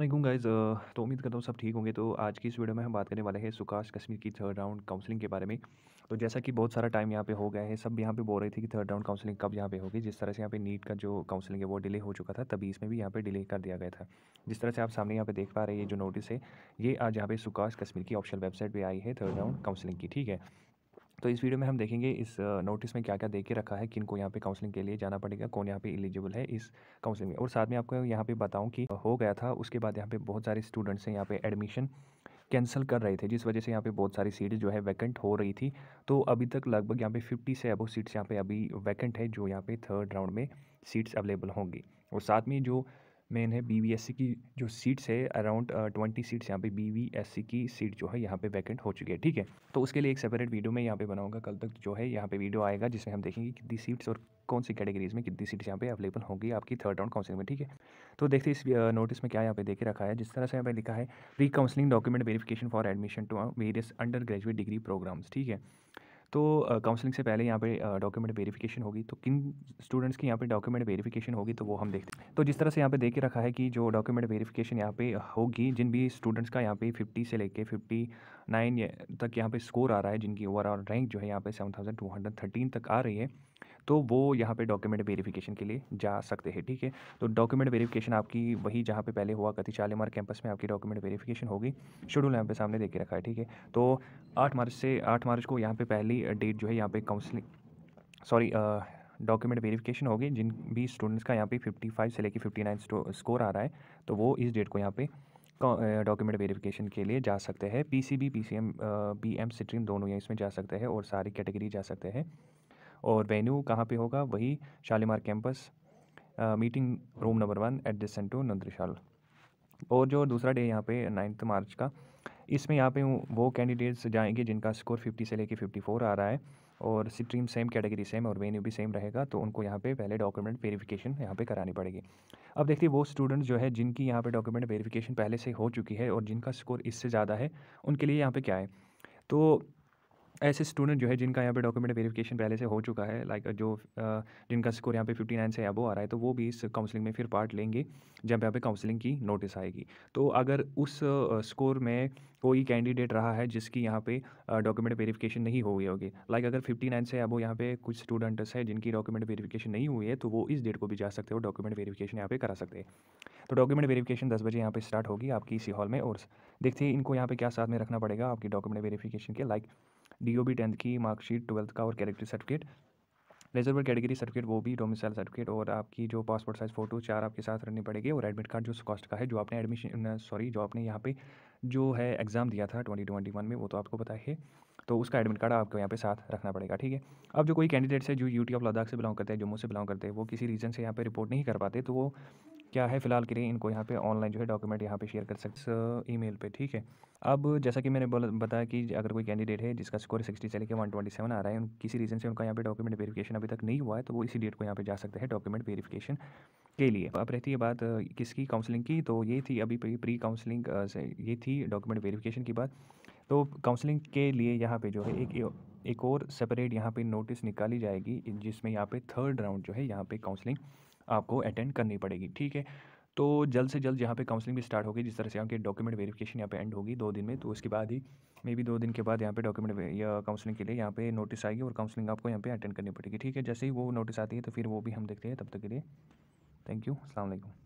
वालेकुम गाइज़ तो उम्मीद करता हूँ सब ठीक होंगे तो आज की इस वीडियो में हम बात करने वाले हैं सुकाश कश्मीर की थर्ड राउंड काउंसलिंग के बारे में तो जैसा कि बहुत सारा टाइम यहाँ पे हो गया है सब यहाँ पे बोल रहे थे कि थर्ड राउंड काउंसलिंग कब यहाँ पे होगी जिस तरह से यहाँ पे नीट का जो काउंसलिंग है वो डिले हो चुका था तभी इसमें भी यहाँ पर डिले कर दिया गया था जिस तरह से आप सामने यहाँ पे देख पा रहे हैं ये जो नोटिस है ये आज यहाँ पे सुकाश कश्मीर की ऑफिशियल वेबसाइट पर आई है थर्ड राउंड काउंसलिंग की ठीक है तो इस वीडियो में हम देखेंगे इस नोटिस में क्या क्या दे के रखा है किनको को यहाँ पे काउंसलिंग के लिए जाना पड़ेगा कौन यहाँ पे एलिजिबल है इस काउंसलिंग में और साथ में आपको यहाँ पे बताऊँ कि हो गया था उसके बाद यहाँ पे बहुत सारे स्टूडेंट्स हैं यहाँ पे एडमिशन कैंसिल कर रहे थे जिस वजह से यहाँ पे बहुत सारी सीट जो है वैकेंट हो रही थी तो अभी तक लगभग यहाँ पे फिफ्टी से अबो सीट्स यहाँ पे अभी वैकेंट है जो यहाँ पे थर्ड राउंड में सीट्स अवेलेबल होंगी और साथ में जो मेन है बीवीएससी की जो सीट्स है अराउंड ट्वेंटी सीट्स यहाँ पे बीवीएससी की सीट जो है यहाँ पे वैकेंट हो चुकी है ठीक है तो उसके लिए एक सेपरेट वीडियो मैं यहाँ पे बनाऊंगा कल तक जो है यहाँ पे वीडियो आएगा जिसमें हम देखेंगे कितनी सीट्स और कौन सी कैटेगरीज में कितनी सीट्स यहाँ पे अवेलेबल होंगी आपकी थर्ड राउंड काउंसिलिंग में ठीक है तो देखते इस नोटिस uh, में क्या यहाँ पे देखे रखा है जिस तरह से यहाँ पे लिखा है pre counselling document verification for admission to various under graduate degree programmes ठीक है तो काउंसलिंग से पहले यहाँ पे डॉक्यूमेंट वेरिफिकेशन होगी तो किन स्टूडेंट्स की यहाँ पे डॉक्यूमेंट वेरिफिकेशन होगी तो वो हम देखते हैं तो जिस तरह से यहाँ पे देख के रखा है कि जो डॉक्यूमेंट वेरिफिकेशन यहाँ पे होगी जिन भी स्टूडेंट्स का यहाँ पे 50 से लेके 59 तक यहाँ पे स्कोर आ रहा है जिनकी ओवरऑल रैंक जो है यहाँ पे सेवन तक आ रही है तो वो यहाँ पे डॉक्यूमेंट वेरिफिकेशन के लिए जा सकते हैं ठीक है तो डॉक्यूमेंट वेरिफिकेशन आपकी वही जहाँ पे पहले हुआ करती शालीमार कैंपस में आपकी डॉक्यूमेंट वेरिफिकेशन होगी शेड्यूल यहाँ पे सामने देख के रखा है ठीक है तो आठ मार्च से आठ मार्च को यहाँ पर पहली डेट जो है यहाँ पर काउंसलिंग सॉरी डॉक्यूमेंट वेरिफिकेशन होगी जिन भी स्टूडेंट्स का यहाँ पे 55 से लेके 59 स्कोर आ रहा है तो वो इस डेट को यहाँ पे डॉक्यूमेंट वेरिफिकेशन के लिए जा सकते हैं पीसीबी पीसीएम बीएम स्ट्रीम दोनों या इसमें जा सकते हैं और सारी कैटेगरी जा सकते हैं और वेन्यू कहाँ पे होगा वही Shalimar campus meeting room number one at the सेंटू नंदरिशाल और जो दूसरा डे यहाँ पे नाइन्थ मार्च का इसमें यहाँ पे वो कैंडिडेट्स जाएंगे जिनका स्कोर 50 से लेके 54 आ रहा है और स्ट्रीम सेम कैटेगरी सेम और वेन्यू भी सेम रहेगा तो उनको यहाँ पे पहले डॉक्यूमेंट वेरिफिकेशन यहाँ पे करानी पड़ेगी अब देखिए वो स्टूडेंट्स जो है जिनकी यहाँ पे डॉक्यूमेंट वेरिफिकेशन पहले से हो चुकी है और जिनका स्कोर इससे ज़्यादा है उनके लिए यहाँ पे क्या है तो ऐसे स्टूडेंट जो है जिनका यहाँ पे डॉक्यूमेंट वेरिफिकेशन पहले से हो चुका है लाइक जो जिनका स्कोर यहाँ पे 59 से अबो आ रहा है तो वो भी इस काउंसलिंग में फिर पार्ट लेंगे जब यहाँ पे काउंसलिंग की नोटिस आएगी तो अगर उस स्कोर में कोई कैंडिडेट रहा है जिसकी यहाँ पे डॉक्यूमेंट वेरिफिकेशन नहीं हुई होगी लाइक अगर फिफ्टी नाइन से अब यहाँ पे कुछ स्टूडेंट्स हैं जिनकी डॉक्यूमेंट वेरिफिकेशन नहीं हुई है तो वो इस डेट को भी जा सकते हो डॉक्यूमेंट वेरीफिकेशन यहाँ पे करा सकते हैं तो डॉक्यूमेंट वेरीफिकेशन दस बजे यहाँ पे स्टार्ट होगी आपकी इसी हॉल में और देखते हैं इनको यहाँ पे क्या साथ में रखना पड़ेगा आपकी डॉक्यूमेंट वेरीफिकेशन के like D O B tenth की मार्कशीट ट्वेल्थ का और कैरेक्टर सर्टिफिकेट लेजर कैटेगरी सर्टिफिकेट वो भी डोमिसाइल सर्टिफिकेट और आपकी जो पासपोर्ट साइज़ फ़ोटो चार आपके साथ रखनी पड़ेगी और एडमिट कार्ड जो कॉस्ट का है जो आपने एडमिशन सॉरी जो आपने यहाँ पे जो है एग्ज़ाम दिया था ट्वेंटी ट्वेंटी वन में वो तो आपको पता है तो उसका एडमिट कार्ड आपको यहाँ पे साथ रखना पड़ेगा ठीक है अब जो कोई कैंडिडेट्स है जो यूटी ऑफ लद्दाख से बिलोंग करते हैं जम्मू से बिलोंग करते हैं वो किसी रीज़न से यहाँ पे रिपोर्ट नहीं कर पाते तो वो क्या है फ़िलहाल के लिए इनको यहाँ पे ऑनलाइन जो है डॉक्यूमेंट यहाँ पे शेयर कर सकते ईमेल uh, पे ठीक है अब जैसा कि मैंने बोला बताया कि अगर कोई कैंडिडेट है जिसका स्कोर सिक्सटी से लेकर वन ट्वेंटी सेवन आ रहा है किसी रीज़न से उनका यहाँ पे डॉक्यूमेंट वेरिफिकेशन अभी तक नहीं हुआ है तो वो इसी डेट को यहाँ पे जा सकते हैं डॉक्यूमेंट वेरिफिकेशन के लिए अब रहती है बात uh, किसकी काउंसलिंग की तो ये थी अभी प्री काउंसलिंग uh, ये थी डॉक्यूमेंट वेरीफ़िकेशन की बात तो काउंसलिंग के लिए यहाँ पे जो है एक एक और सेपरेट यहाँ पे नोटिस निकाली जाएगी जिसमें यहाँ पे थर्ड राउंड जो है यहाँ पे काउंसलिंग आपको अटेंड करनी पड़ेगी ठीक है तो जल्द से जल्द यहाँ पे काउंसलिंग भी स्टार्ट होगी जिस तरह से आपके डॉक्यूमेंट वेरिफिकेशन यहाँ पे एंड होगी दो दिन में तो उसके बाद ही मे बी दो दिन के बाद यहाँ पे डॉक्यूमेंट या काउंसलिंग के लिए यहाँ पे नोटिस आएगी और काउंसलिंग आपको यहाँ पे अटेंड करनी पड़ेगी ठीक है जैसे ही वो नोटिस आती है तो फिर वो भी हम देखते हैं तब तक के लिए थैंक यू अल्लाम